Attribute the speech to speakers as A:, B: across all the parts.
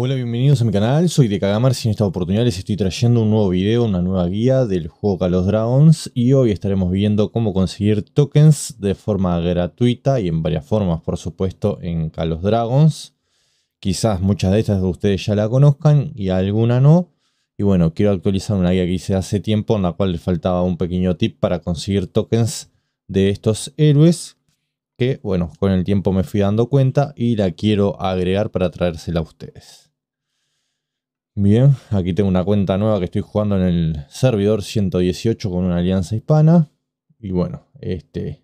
A: Hola, bienvenidos a mi canal, soy de Kagamar y en esta oportunidad les estoy trayendo un nuevo video, una nueva guía del juego Call of Dragons y hoy estaremos viendo cómo conseguir tokens de forma gratuita y en varias formas, por supuesto, en Call Dragons. Quizás muchas de estas de ustedes ya la conozcan y alguna no. Y bueno, quiero actualizar una guía que hice hace tiempo en la cual les faltaba un pequeño tip para conseguir tokens de estos héroes que, bueno, con el tiempo me fui dando cuenta y la quiero agregar para traérsela a ustedes. Bien, aquí tengo una cuenta nueva que estoy jugando en el servidor 118 con una alianza hispana. Y bueno, este,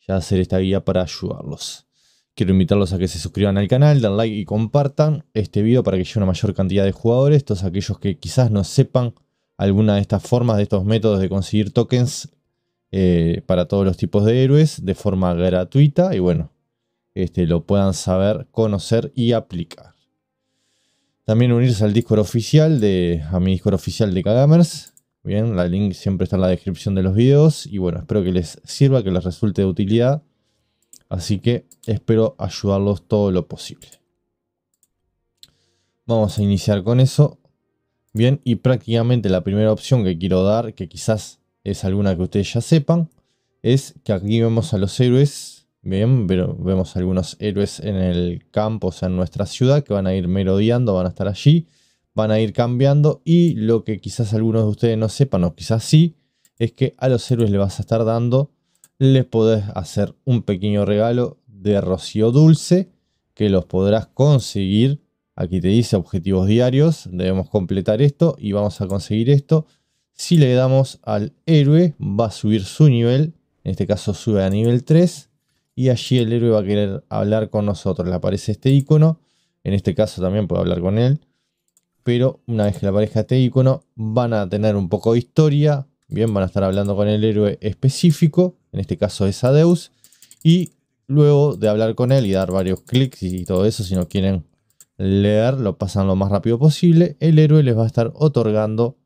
A: ya hacer esta guía para ayudarlos. Quiero invitarlos a que se suscriban al canal, den like y compartan este video para que llegue una mayor cantidad de jugadores. Todos aquellos que quizás no sepan alguna de estas formas, de estos métodos de conseguir tokens eh, para todos los tipos de héroes de forma gratuita. Y bueno, este, lo puedan saber, conocer y aplicar. También unirse al Discord oficial de, a mi Discord oficial de Kagamers. Bien, la link siempre está en la descripción de los videos. Y bueno, espero que les sirva, que les resulte de utilidad. Así que espero ayudarlos todo lo posible. Vamos a iniciar con eso. Bien, y prácticamente la primera opción que quiero dar, que quizás es alguna que ustedes ya sepan, es que aquí vemos a los héroes Bien, pero vemos algunos héroes en el campo, o sea, en nuestra ciudad, que van a ir merodeando, van a estar allí, van a ir cambiando y lo que quizás algunos de ustedes no sepan, o quizás sí, es que a los héroes le vas a estar dando, les podés hacer un pequeño regalo de rocío dulce que los podrás conseguir. Aquí te dice objetivos diarios, debemos completar esto y vamos a conseguir esto. Si le damos al héroe, va a subir su nivel, en este caso sube a nivel 3 y allí el héroe va a querer hablar con nosotros. Le aparece este icono, en este caso también puede hablar con él, pero una vez que le aparezca este icono van a tener un poco de historia, bien, van a estar hablando con el héroe específico, en este caso es Adeus, y luego de hablar con él y dar varios clics y todo eso, si no quieren leer, lo pasan lo más rápido posible, el héroe les va a estar otorgando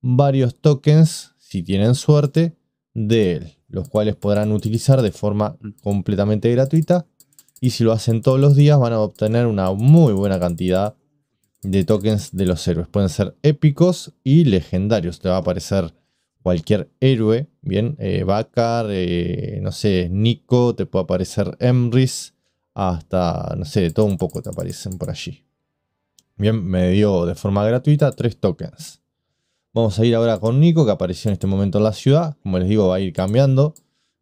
A: varios tokens, si tienen suerte, de él los cuales podrán utilizar de forma mm. completamente gratuita. Y si lo hacen todos los días van a obtener una muy buena cantidad de tokens de los héroes. Pueden ser épicos y legendarios. Te va a aparecer cualquier héroe, bien, eh, eh no sé, Nico, te puede aparecer Emrys, hasta, no sé, todo un poco te aparecen por allí. Bien, me dio de forma gratuita tres tokens. Vamos a ir ahora con Nico, que apareció en este momento en la ciudad. Como les digo, va a ir cambiando.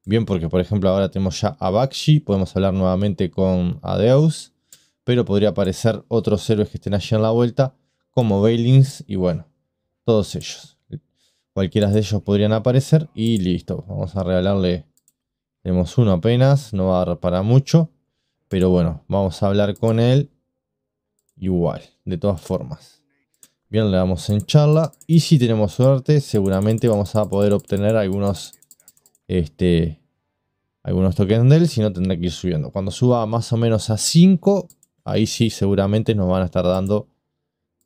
A: Bien, porque por ejemplo ahora tenemos ya a Bakshi, podemos hablar nuevamente con Adeus, pero podría aparecer otros héroes que estén allí en la vuelta, como Bailings y bueno, todos ellos. Cualquiera de ellos podrían aparecer y listo. Vamos a regalarle, tenemos uno apenas, no va a dar para mucho, pero bueno, vamos a hablar con él igual, de todas formas. Bien, le damos en charla. Y si tenemos suerte, seguramente vamos a poder obtener algunos, este, algunos tokens de él. Si no, tendrá que ir subiendo. Cuando suba más o menos a 5, ahí sí seguramente nos van a estar dando,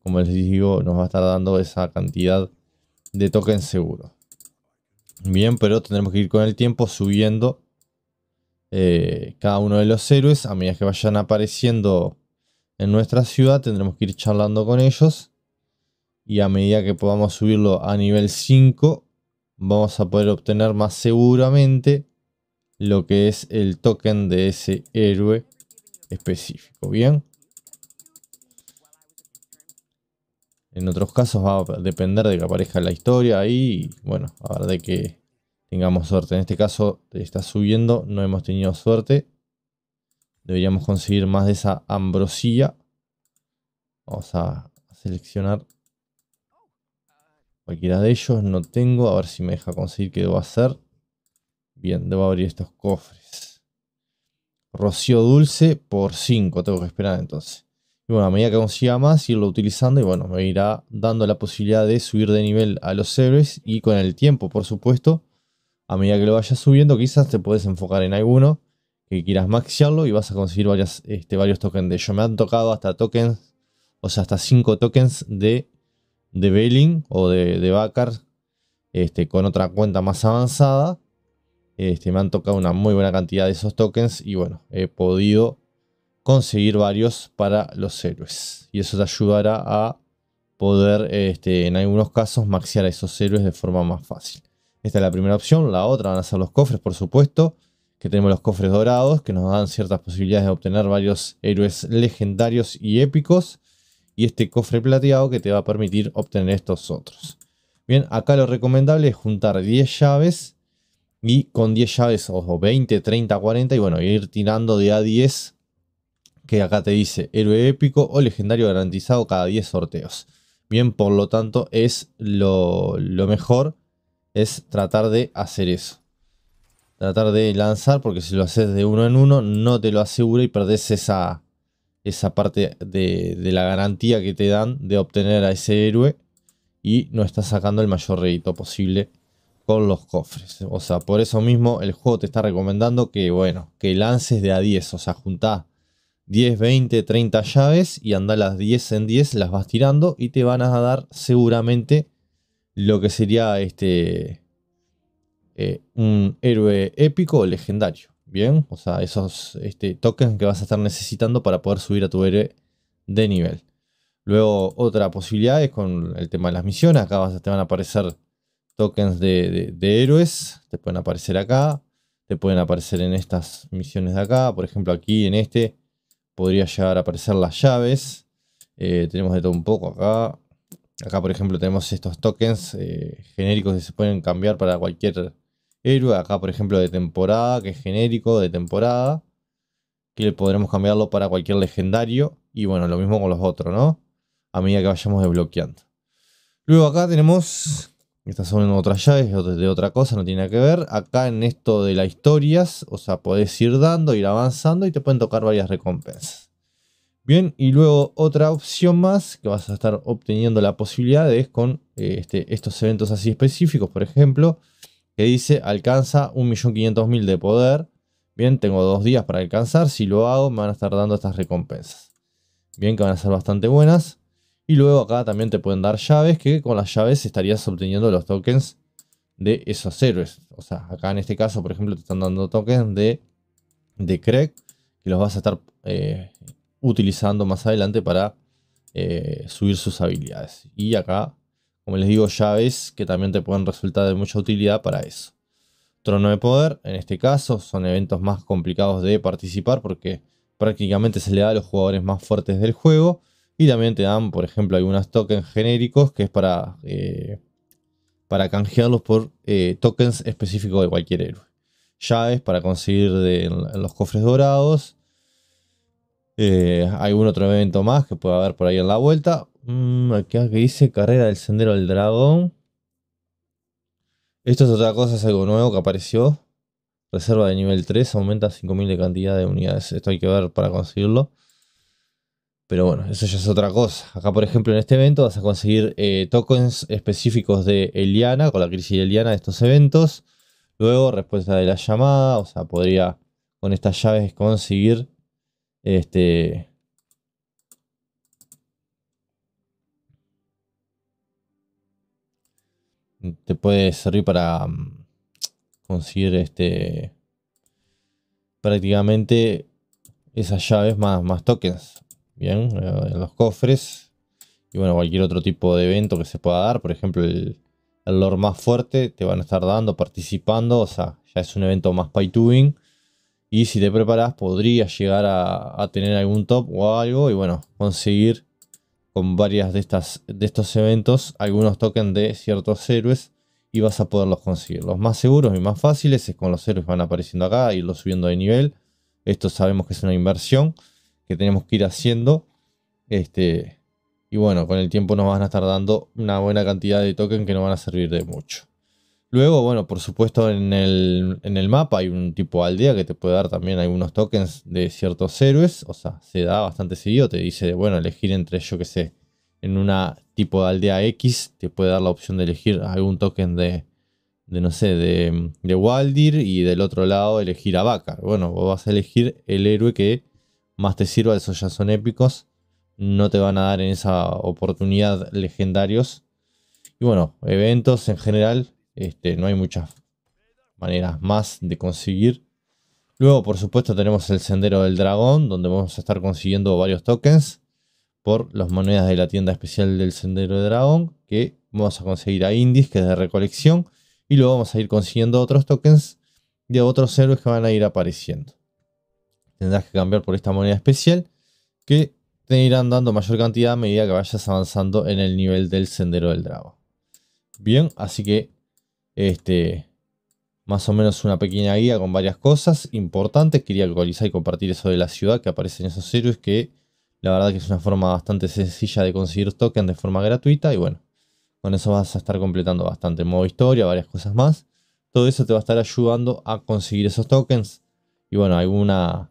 A: como les digo, nos va a estar dando esa cantidad de tokens seguro. Bien, pero tendremos que ir con el tiempo subiendo eh, cada uno de los héroes. A medida que vayan apareciendo en nuestra ciudad, tendremos que ir charlando con ellos y a medida que podamos subirlo a nivel 5 vamos a poder obtener más seguramente lo que es el token de ese héroe específico, ¿bien? En otros casos va a depender de que aparezca la historia ahí y bueno, a ver de que tengamos suerte. En este caso está subiendo, no hemos tenido suerte. Deberíamos conseguir más de esa ambrosía. Vamos a seleccionar Cualquiera de ellos no tengo. A ver si me deja conseguir qué debo hacer. Bien, debo abrir estos cofres. Rocío dulce por 5. Tengo que esperar entonces. Y bueno, a medida que consiga más, irlo utilizando. Y bueno, me irá dando la posibilidad de subir de nivel a los héroes. Y con el tiempo, por supuesto, a medida que lo vayas subiendo, quizás te puedes enfocar en alguno que quieras maxiarlo y vas a conseguir varias, este, varios tokens de ellos. Me han tocado hasta tokens, o sea, hasta 5 tokens de de Belling o de, de este, con otra cuenta más avanzada. Este, me han tocado una muy buena cantidad de esos tokens y bueno, he podido conseguir varios para los héroes. Y eso te ayudará a poder, este, en algunos casos, maxear a esos héroes de forma más fácil. Esta es la primera opción. La otra van a ser los cofres, por supuesto. Que tenemos los cofres dorados, que nos dan ciertas posibilidades de obtener varios héroes legendarios y épicos y este cofre plateado que te va a permitir obtener estos otros. Bien, acá lo recomendable es juntar 10 llaves y con 10 llaves, o 20, 30, 40 y bueno, ir tirando de a 10 que acá te dice héroe épico o legendario garantizado cada 10 sorteos. Bien, por lo tanto es lo, lo mejor es tratar de hacer eso. Tratar de lanzar porque si lo haces de uno en uno no te lo asegura y perdés esa, esa parte de, la garantía que te dan de obtener a ese héroe y no estás sacando el mayor rédito posible con los cofres. O sea, por eso mismo el juego te está recomendando que, bueno, que lances de a 10, o sea, juntá 10, 20, 30 llaves y anda las 10 en 10, las vas tirando y te van a dar seguramente lo que sería este eh, un héroe épico o legendario. Bien, o sea, esos este, tokens que vas a estar necesitando para poder subir a tu héroe de nivel. Luego, otra posibilidad es con el tema de las misiones. Acá te van a aparecer tokens de, héroes. Te pueden aparecer acá. Te pueden aparecer en estas misiones de acá. Por ejemplo, aquí en este podría llegar a aparecer las llaves. Eh, tenemos de todo un poco acá. Acá, por ejemplo, tenemos estos tokens eh, genéricos que se pueden cambiar para cualquier héroe, acá por ejemplo de temporada, que es genérico, de temporada, que le podremos cambiarlo para cualquier legendario, y bueno, lo mismo con los otros, ¿no? A medida que vayamos desbloqueando. Luego acá tenemos, estas son otras llaves, de otra cosa, no tiene nada que ver, acá en esto de las historias, o sea, podés ir dando, ir avanzando y te pueden tocar varias recompensas. Bien, y luego otra opción más que vas a estar obteniendo la posibilidad es con eh, este, estos eventos así específicos, por ejemplo, que dice alcanza 1.500.000 de poder. Bien, tengo dos días para alcanzar. Si lo hago, me van a estar dando estas recompensas. Bien, que van a ser bastante buenas. Y luego acá también te pueden dar llaves, que con las llaves estarías obteniendo los tokens de esos héroes. O sea, acá en este caso, por ejemplo, te están dando tokens de, de Craig, que los vas a estar eh, utilizando más adelante para eh, subir sus habilidades. Y acá como les digo, llaves que también te pueden resultar de mucha utilidad para eso. Trono de poder, en este caso, son eventos más complicados de participar porque prácticamente se le da a los jugadores más fuertes del juego. Y también te dan, por ejemplo, algunos tokens genéricos que es para, eh, para canjearlos por eh, tokens específicos de cualquier héroe. Llaves para conseguir los cofres dorados. hay eh, algún otro evento más que puede haber por ahí en la vuelta. Mm, aquí que dice carrera del sendero del dragón. Esto es otra cosa, es algo nuevo que apareció. Reserva de nivel 3, aumenta 5000 de cantidad de unidades. Esto hay que ver para conseguirlo. Pero bueno, eso ya es otra cosa. Acá, por ejemplo, en este evento vas a conseguir eh, tokens específicos de Eliana, con la crisis de Eliana de estos eventos. Luego, respuesta de la llamada. O sea, podría con estas llaves conseguir este, te puede servir para mm, conseguir este prácticamente esas llaves más, más tokens. Bien, en eh, los cofres. Y bueno, cualquier otro tipo de evento que se pueda dar. Por ejemplo, el, el más fuerte te van a estar dando, participando. O sea, ya es un evento más pay Y si te preparas, podrías llegar a, a tener algún top o algo. Y bueno, conseguir con varias de, estas, de estos eventos algunos tokens de ciertos héroes y vas a poderlos conseguir. Los más seguros y más fáciles es con los héroes van apareciendo acá, irlos subiendo de nivel. Esto sabemos que es una inversión que tenemos que ir haciendo. Este, y bueno, con el tiempo nos van a estar dando una buena cantidad de tokens que nos van a servir de mucho. Luego, bueno, por supuesto en el, mapa hay un tipo de aldea que te puede dar también algunos tokens de ciertos héroes. O sea, se da bastante seguido. Te dice, bueno, elegir entre, yo que sé, en una tipo de aldea X, te puede dar la opción de elegir algún token de, no sé, de, Waldir y del otro lado elegir a Bakar. Bueno, vos vas a elegir el héroe que más te sirva, esos ya son épicos. No te van a dar en esa oportunidad legendarios. Y bueno, eventos en general, este, no hay muchas maneras más de conseguir. Luego, por supuesto, tenemos el Sendero del Dragón, donde vamos a estar consiguiendo varios tokens por las monedas de la tienda especial del Sendero del Dragón, que vamos a conseguir a indies, que es de recolección, y luego vamos a ir consiguiendo otros tokens de otros héroes que van a ir apareciendo. Tendrás que cambiar por esta moneda especial, que te irán dando mayor cantidad a medida que vayas avanzando en el nivel del Sendero del Dragón. Bien, así que este, más o menos una pequeña guía con varias cosas importantes. Quería actualizar y compartir eso de la ciudad que aparece en esos series que la verdad que es una forma bastante sencilla de conseguir tokens de forma gratuita. Y bueno, con eso vas a estar completando bastante modo historia, varias cosas más. Todo eso te va a estar ayudando a conseguir esos tokens. Y bueno, alguna,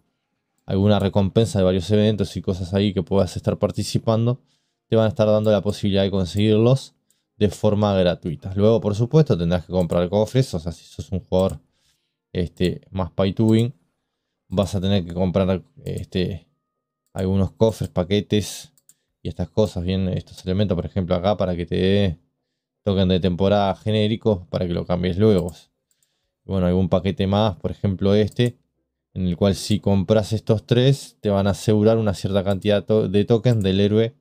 A: alguna recompensa de varios eventos y cosas ahí que puedas estar participando, te van a estar dando la posibilidad de conseguirlos de forma gratuita. Luego, por supuesto, tendrás que comprar cofres, o sea, si sos un jugador este, más pay vas a tener que comprar este, algunos cofres, paquetes y estas cosas, bien, estos elementos, por ejemplo, acá para que te dé token de temporada genérico. para que lo cambies luego. Bueno, algún paquete más, por ejemplo, este, en el cual si compras estos tres, te van a asegurar una cierta cantidad de tokens del héroe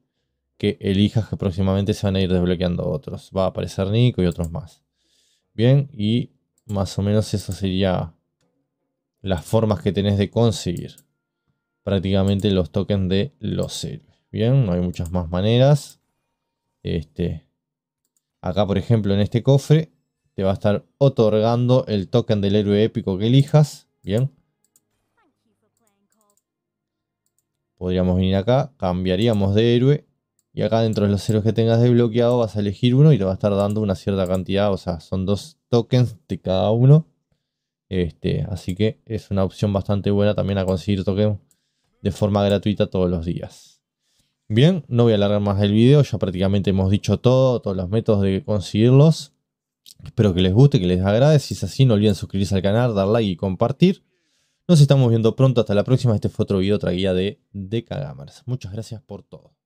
A: elijas que próximamente se van a ir desbloqueando otros. Va a aparecer Nico y otros más. Bien, y más o menos eso sería las formas que tenés de conseguir prácticamente los tokens de los héroes. Bien, no hay muchas más maneras. Este, acá, por ejemplo, en este cofre te va a estar otorgando el token del héroe épico que elijas. Bien. Podríamos venir acá, cambiaríamos de héroe y acá dentro de los ceros que tengas desbloqueado vas a elegir uno y te va a estar dando una cierta cantidad. O sea, son dos tokens de cada uno. Este, así que es una opción bastante buena también a conseguir tokens de forma gratuita todos los días. Bien, no voy a alargar más el video, ya prácticamente hemos dicho todo, todos los métodos de conseguirlos. Espero que les guste, que les agrade. Si es así, no olviden suscribirse al canal, dar like y compartir. Nos estamos viendo pronto. Hasta la próxima. Este fue otro video, otra guía de Gamers. Muchas gracias por todo.